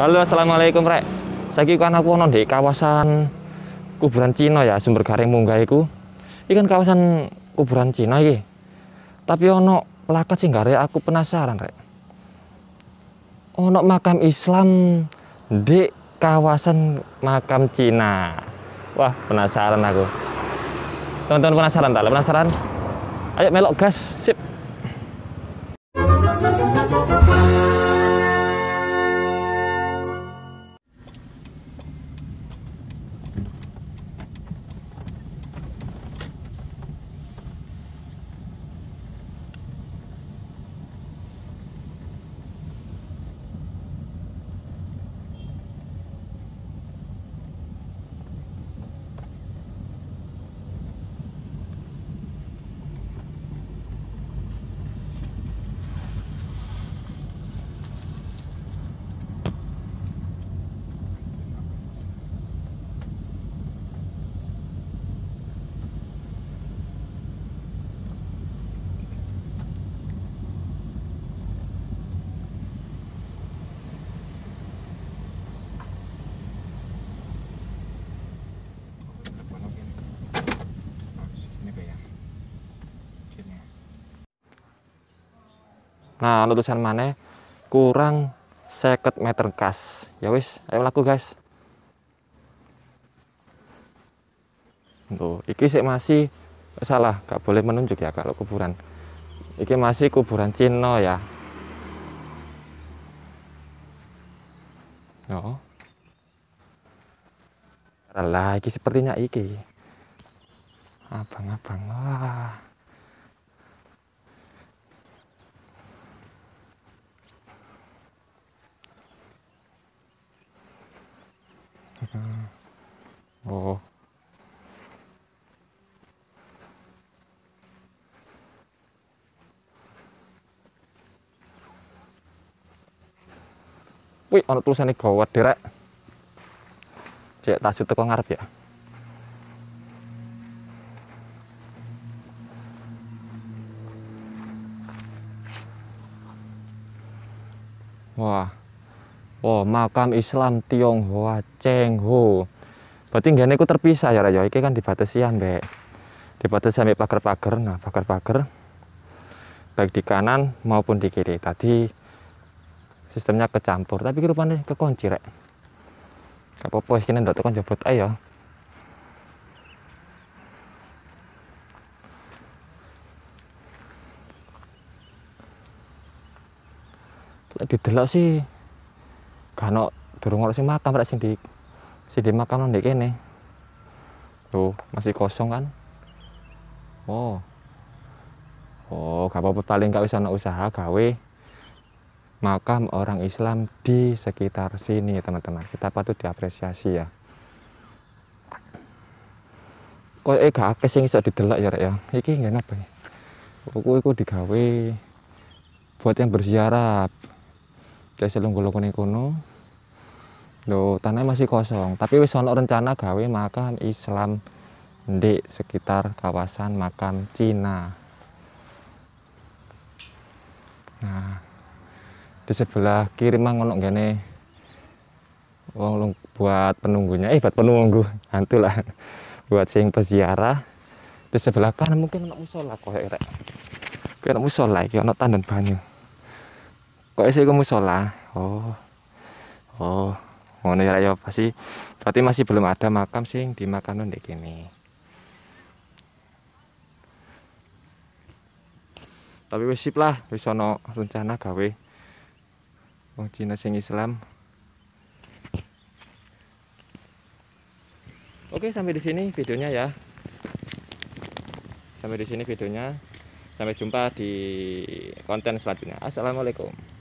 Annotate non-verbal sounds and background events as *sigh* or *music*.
Halo, assalamualaikum rek. Saya kan aku nonton di kawasan kuburan Cina ya, sumber garing munggahiku. Ini kan kawasan kuburan Cina ya. Tapi ono pelakat sing Rek. aku penasaran rek. Ono makam Islam di kawasan makam Cina. Wah, penasaran aku. Teman-teman penasaran tak? Penasaran? Ayo melok gas, sip. nah lulusan mana kurang seket meter gas ya wis ayo laku guys tuh iki sih masih salah gak boleh menunjuk ya kalau kuburan iki masih kuburan Cina ya yo Alah, iki sepertinya iki abang-abang wah Wih hmm. Oh. Wih, ana tulisane gawat derek. Cek tasut teko ngarep ya. Wah. Wah, wow, makam Islam Tionghoa Cengho. Berarti nggak aku terpisah ya Rayo. Iki kan dibatasi ya, Mbak. dibatasi sampai pagar-pagar. Nah, pagar-pagar baik di kanan maupun di kiri. Tadi sistemnya kecampur, tapi rupanya kekunci rek. Gak apa-apa, kini ndak tekan jebot ayo. Lek didelok sih anak durung ono sing makam rak sing di sing di makam ndek kene tuh masih kosong kan oh oh gak apa-apa paling gak usah usaha gawe makam orang Islam di sekitar sini teman-teman kita patut diapresiasi ya kok eh gak akeh sing iso didelok ya rek ya iki ngene apa ya aku iku digawe buat yang berziarah dia selunggu-lunggu kono Loh, tanah masih kosong, tapi wis ono rencana gawe makan Islam di sekitar kawasan makam Cina. Nah, di sebelah kiri mah ngono gini wong buat penunggunya, eh buat penunggu hantu lah, *laughs* buat sing peziarah. Di sebelah kanan mungkin ono musola kok erek. Kok ono musola iki ono tandan banyu. Kok isih musola? Oh. Oh ngono ya ya pasti berarti masih belum ada makam sih di makanan ndek gini. tapi wis sip lah wis ono rencana gawe wong Cina sing Islam Oke sampai di sini videonya ya sampai di sini videonya sampai jumpa di konten selanjutnya assalamualaikum